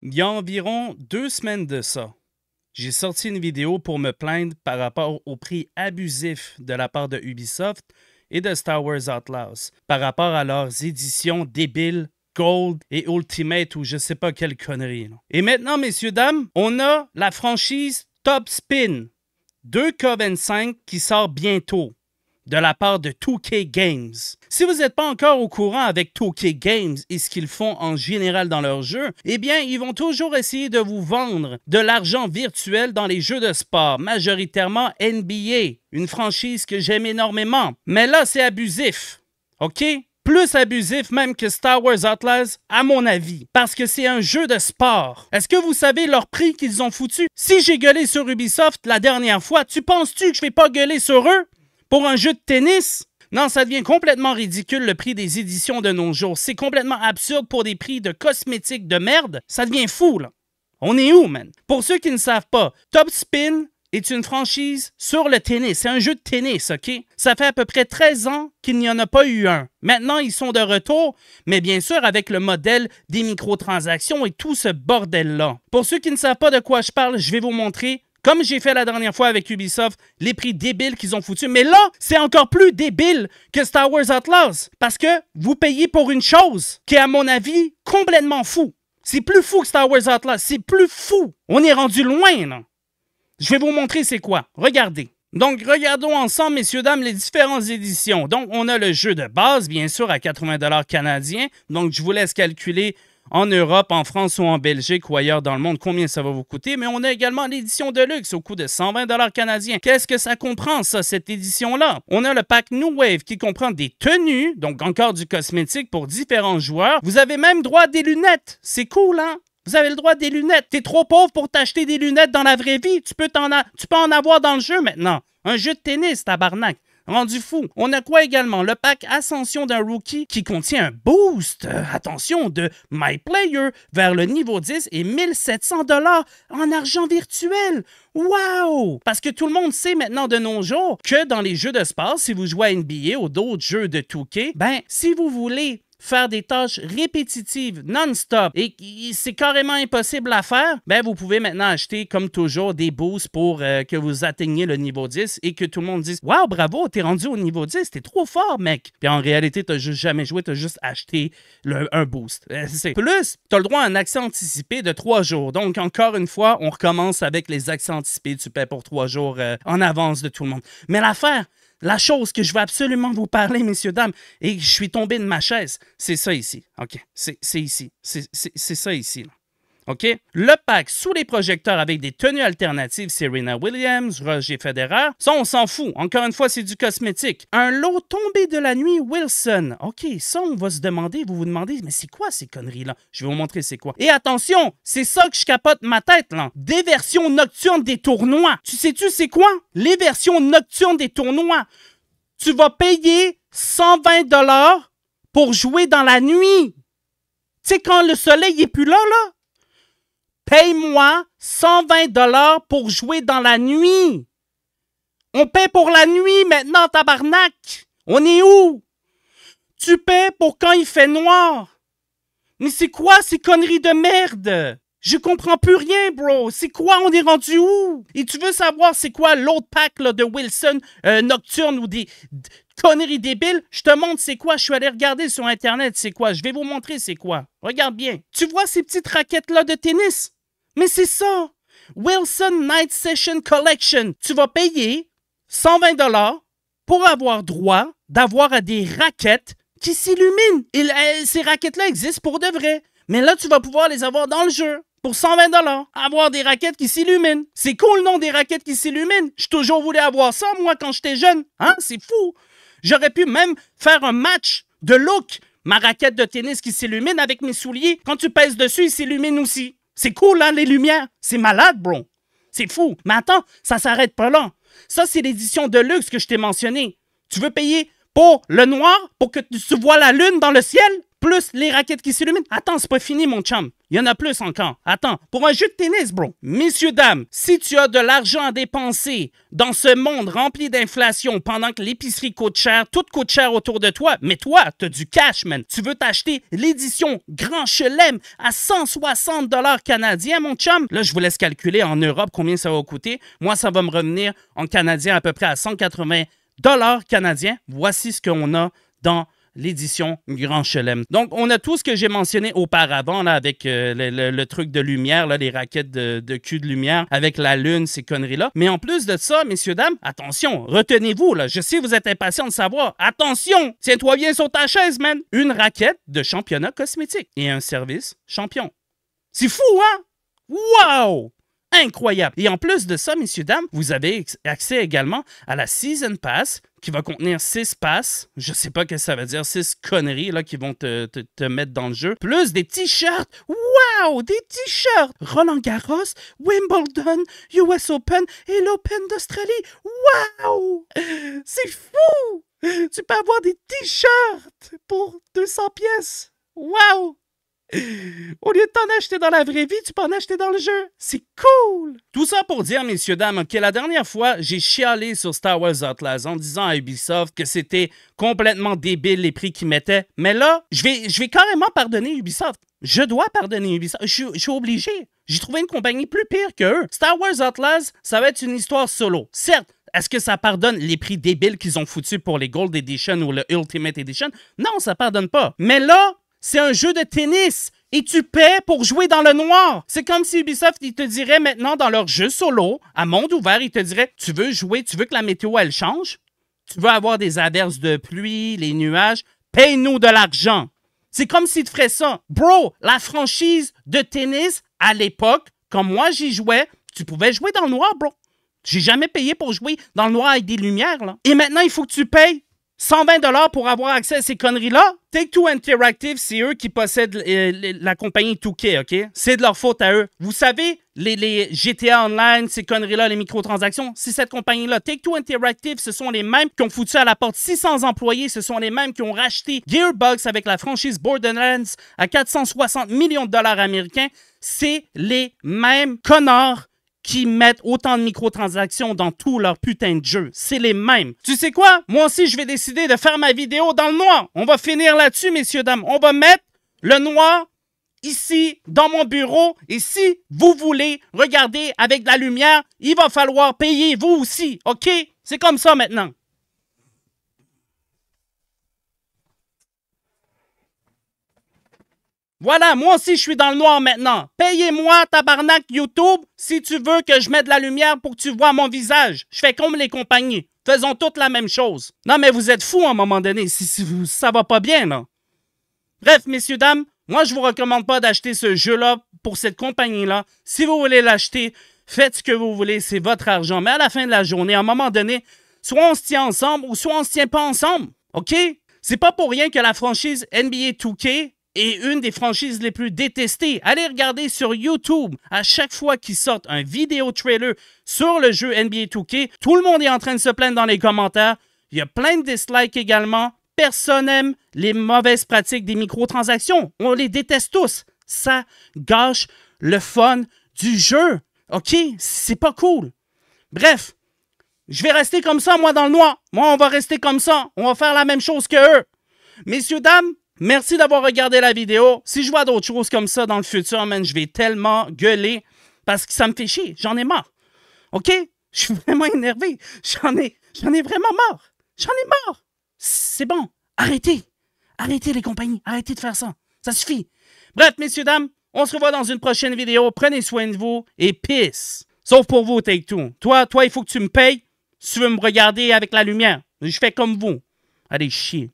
Il y a environ deux semaines de ça, j'ai sorti une vidéo pour me plaindre par rapport au prix abusif de la part de Ubisoft et de Star Wars Outlaws, par rapport à leurs éditions débiles Gold et Ultimate ou je sais pas quelle connerie. Et maintenant, messieurs, dames, on a la franchise Top Spin. 2 K25 qui sort bientôt de la part de 2K Games. Si vous n'êtes pas encore au courant avec 2K Games et ce qu'ils font en général dans leurs jeux, eh bien, ils vont toujours essayer de vous vendre de l'argent virtuel dans les jeux de sport, majoritairement NBA, une franchise que j'aime énormément. Mais là, c'est abusif. OK? plus abusif même que Star Wars Atlas, à mon avis, parce que c'est un jeu de sport. Est-ce que vous savez leur prix qu'ils ont foutu? Si j'ai gueulé sur Ubisoft la dernière fois, tu penses-tu que je vais pas gueuler sur eux? Pour un jeu de tennis, non, ça devient complètement ridicule le prix des éditions de nos jours. C'est complètement absurde pour des prix de cosmétiques de merde. Ça devient fou, là. On est où, man? Pour ceux qui ne savent pas, Top Spin est une franchise sur le tennis. C'est un jeu de tennis, OK? Ça fait à peu près 13 ans qu'il n'y en a pas eu un. Maintenant, ils sont de retour, mais bien sûr avec le modèle des microtransactions et tout ce bordel-là. Pour ceux qui ne savent pas de quoi je parle, je vais vous montrer comme j'ai fait la dernière fois avec Ubisoft, les prix débiles qu'ils ont foutus. Mais là, c'est encore plus débile que Star Wars atlas Parce que vous payez pour une chose qui est, à mon avis, complètement fou. C'est plus fou que Star Wars atlas C'est plus fou. On est rendu loin, là. Je vais vous montrer c'est quoi. Regardez. Donc, regardons ensemble, messieurs, dames, les différentes éditions. Donc, on a le jeu de base, bien sûr, à 80 canadiens. Donc, je vous laisse calculer en Europe, en France ou en Belgique ou ailleurs dans le monde combien ça va vous coûter, mais on a également l'édition de luxe au coût de 120 dollars canadiens. Qu'est-ce que ça comprend ça cette édition là On a le pack New Wave qui comprend des tenues, donc encore du cosmétique pour différents joueurs. Vous avez même droit à des lunettes. C'est cool hein vous avez le droit à des lunettes. T'es trop pauvre pour t'acheter des lunettes dans la vraie vie. Tu peux, en tu peux en avoir dans le jeu maintenant. Un jeu de tennis, tabarnak rendu fou. On a quoi également? Le pack Ascension d'un rookie qui contient un boost, euh, attention, de My Player vers le niveau 10 et 1700 dollars en argent virtuel. Wow! Parce que tout le monde sait maintenant de nos jours que dans les jeux de sport, si vous jouez à NBA ou d'autres jeux de touquet, k ben, si vous voulez faire des tâches répétitives non-stop et c'est carrément impossible à faire, Mais ben, vous pouvez maintenant acheter comme toujours des boosts pour euh, que vous atteigniez le niveau 10 et que tout le monde dise waouh bravo, t'es rendu au niveau 10, t'es trop fort, mec." Puis en réalité, t'as juste jamais joué, t'as juste acheté un boost. Euh, c'est plus, t'as le droit à un accès anticipé de trois jours. Donc encore une fois, on recommence avec les accès anticipés, tu paies pour trois jours euh, en avance de tout le monde. Mais l'affaire, la chose que je veux absolument vous parler, messieurs, dames, et je suis tombé de ma chaise, c'est ça ici. OK? C'est ici. C'est ça ici. Là. OK? Le pack sous les projecteurs avec des tenues alternatives Serena Williams, Roger Federer. Ça, on s'en fout. Encore une fois, c'est du cosmétique. Un lot tombé de la nuit Wilson. OK, ça, on va se demander, vous vous demandez, mais c'est quoi ces conneries-là? Je vais vous montrer c'est quoi. Et attention, c'est ça que je capote ma tête, là. Des versions nocturnes des tournois. Tu sais-tu c'est quoi? Les versions nocturnes des tournois. Tu vas payer 120 dollars pour jouer dans la nuit. Tu sais, quand le soleil est plus là, là, paye-moi 120 dollars pour jouer dans la nuit. On paie pour la nuit maintenant, tabarnak. On est où? Tu paies pour quand il fait noir. Mais c'est quoi ces conneries de merde? Je comprends plus rien, bro. C'est quoi? On est rendu où? Et tu veux savoir c'est quoi l'autre pack de Wilson euh, Nocturne ou des conneries débiles? Je te montre c'est quoi. Je suis allé regarder sur Internet c'est quoi. Je vais vous montrer c'est quoi. Regarde bien. Tu vois ces petites raquettes-là de tennis? Mais c'est ça! Wilson Night Session Collection. Tu vas payer 120 dollars pour avoir droit d'avoir des raquettes qui s'illuminent. Et, euh, ces raquettes-là existent pour de vrai. Mais là, tu vas pouvoir les avoir dans le jeu pour 120 dollars. Avoir des raquettes qui s'illuminent. C'est cool, nom des raquettes qui s'illuminent. J'ai toujours voulu avoir ça, moi, quand j'étais jeune. Hein? C'est fou. J'aurais pu même faire un match de look. Ma raquette de tennis qui s'illumine avec mes souliers. Quand tu pèses dessus, il s'illumine aussi. C'est cool, là, hein, les lumières? C'est malade, bro. C'est fou. Mais attends, ça s'arrête pas là. Ça, c'est l'édition de luxe que je t'ai mentionnée. Tu veux payer pour le noir pour que tu vois la lune dans le ciel? plus les raquettes qui s'illuminent. Attends, c'est pas fini, mon chum. Il y en a plus encore. Attends, pour un jeu de tennis, bro. Messieurs, dames, si tu as de l'argent à dépenser dans ce monde rempli d'inflation pendant que l'épicerie coûte cher, tout coûte cher autour de toi, mais toi, t'as du cash, man. Tu veux t'acheter l'édition Grand Chelem à 160 dollars canadiens, mon chum? Là, je vous laisse calculer en Europe combien ça va coûter. Moi, ça va me revenir en canadien à peu près à 180 dollars canadiens. Voici ce qu'on a dans l'édition Grand Chelem. Donc, on a tout ce que j'ai mentionné auparavant, là, avec euh, le, truc de lumière, là, les raquettes de, cul de lumière, avec la lune, ces conneries-là. Mais en plus de ça, messieurs, dames, attention, retenez-vous, là, je sais vous êtes impatients de savoir, attention, tiens-toi bien sur ta chaise, man! Une raquette de championnat cosmétique et un service champion. C'est fou, hein? Wow! incroyable. Et en plus de ça, messieurs, dames, vous avez accès également à la Season Pass qui va contenir 6 passes. Je sais pas ce que ça veut dire, 6 conneries là, qui vont te, te, mettre dans le jeu. Plus des t-shirts. Waouh, Des t-shirts! Roland Garros, Wimbledon, US Open et l'Open d'Australie. Waouh, C'est fou! Tu peux avoir des t-shirts pour 200 pièces. Waouh. Au lieu de t'en acheter dans la vraie vie, tu peux en acheter dans le jeu. C'est cool! Tout ça pour dire, messieurs, dames, que la dernière fois, j'ai chialé sur Star Wars Atlas en disant à Ubisoft que c'était complètement débile les prix qu'ils mettaient. Mais là, je vais, je vais carrément pardonner Ubisoft. Je dois pardonner Ubisoft. Je, suis obligé. J'ai trouvé une compagnie plus pire qu'eux. Star Wars Atlas, ça va être une histoire solo. Certes, est-ce que ça pardonne les prix débiles qu'ils ont foutus pour les Gold Edition ou le Ultimate Edition? Non, ça pardonne pas. Mais là, c'est un jeu de tennis et tu paies pour jouer dans le noir. C'est comme si Ubisoft, te dirait maintenant dans leur jeu solo, à monde ouvert, ils te diraient Tu veux jouer, tu veux que la météo, elle change Tu veux avoir des averses de pluie, les nuages Paye-nous de l'argent. C'est comme s'ils te feraient ça. Bro, la franchise de tennis, à l'époque, quand moi j'y jouais, tu pouvais jouer dans le noir, bro. J'ai jamais payé pour jouer dans le noir avec des lumières, là. Et maintenant, il faut que tu payes. 120 dollars pour avoir accès à ces conneries-là. Take-Two Interactive, c'est eux qui possèdent euh, la compagnie 2 OK? C'est de leur faute à eux. Vous savez, les, les GTA Online, ces conneries-là, les microtransactions, c'est cette compagnie-là. Take-Two Interactive, ce sont les mêmes qui ont foutu à la porte 600 employés, ce sont les mêmes qui ont racheté Gearbox avec la franchise Borderlands à 460 millions de dollars américains. C'est les mêmes connards qui mettent autant de microtransactions dans tout leur putains de jeu. C'est les mêmes. Tu sais quoi? Moi aussi, je vais décider de faire ma vidéo dans le noir. On va finir là-dessus, messieurs, dames. On va mettre le noir ici, dans mon bureau. Et si vous voulez regarder avec de la lumière, il va falloir payer vous aussi. OK? C'est comme ça maintenant. Voilà, moi aussi je suis dans le noir maintenant. Payez-moi, tabarnak YouTube, si tu veux que je mette de la lumière pour que tu vois mon visage. Je fais comme les compagnies. Faisons toutes la même chose. Non, mais vous êtes fous à un moment donné, si, ça va pas bien, là. Bref, messieurs, dames, moi je vous recommande pas d'acheter ce jeu-là pour cette compagnie-là. Si vous voulez l'acheter, faites ce que vous voulez, c'est votre argent. Mais à la fin de la journée, à un moment donné, soit on se tient ensemble ou soit on se tient pas ensemble. OK? C'est pas pour rien que la franchise NBA 2K et une des franchises les plus détestées. Allez regarder sur YouTube à chaque fois qu'ils sortent un vidéo trailer sur le jeu NBA 2K. Tout le monde est en train de se plaindre dans les commentaires. Il y a plein de dislikes également. Personne n'aime les mauvaises pratiques des microtransactions. On les déteste tous. Ça gâche le fun du jeu. OK? C'est pas cool. Bref, je vais rester comme ça, moi, dans le noir. Moi, on va rester comme ça. On va faire la même chose que eux. Messieurs, dames, Merci d'avoir regardé la vidéo. Si je vois d'autres choses comme ça dans le futur, man, je vais tellement gueuler parce que ça me fait chier. J'en ai marre. OK? Je suis vraiment énervé. J'en ai, j'en ai vraiment marre. J'en ai marre. C'est bon. Arrêtez. Arrêtez les compagnies. Arrêtez de faire ça. Ça suffit. Bref, messieurs, dames, on se revoit dans une prochaine vidéo. Prenez soin de vous et peace. Sauf pour vous, Take Two. Toi, toi, il faut que tu me payes si tu veux me regarder avec la lumière. Je fais comme vous. Allez, chier.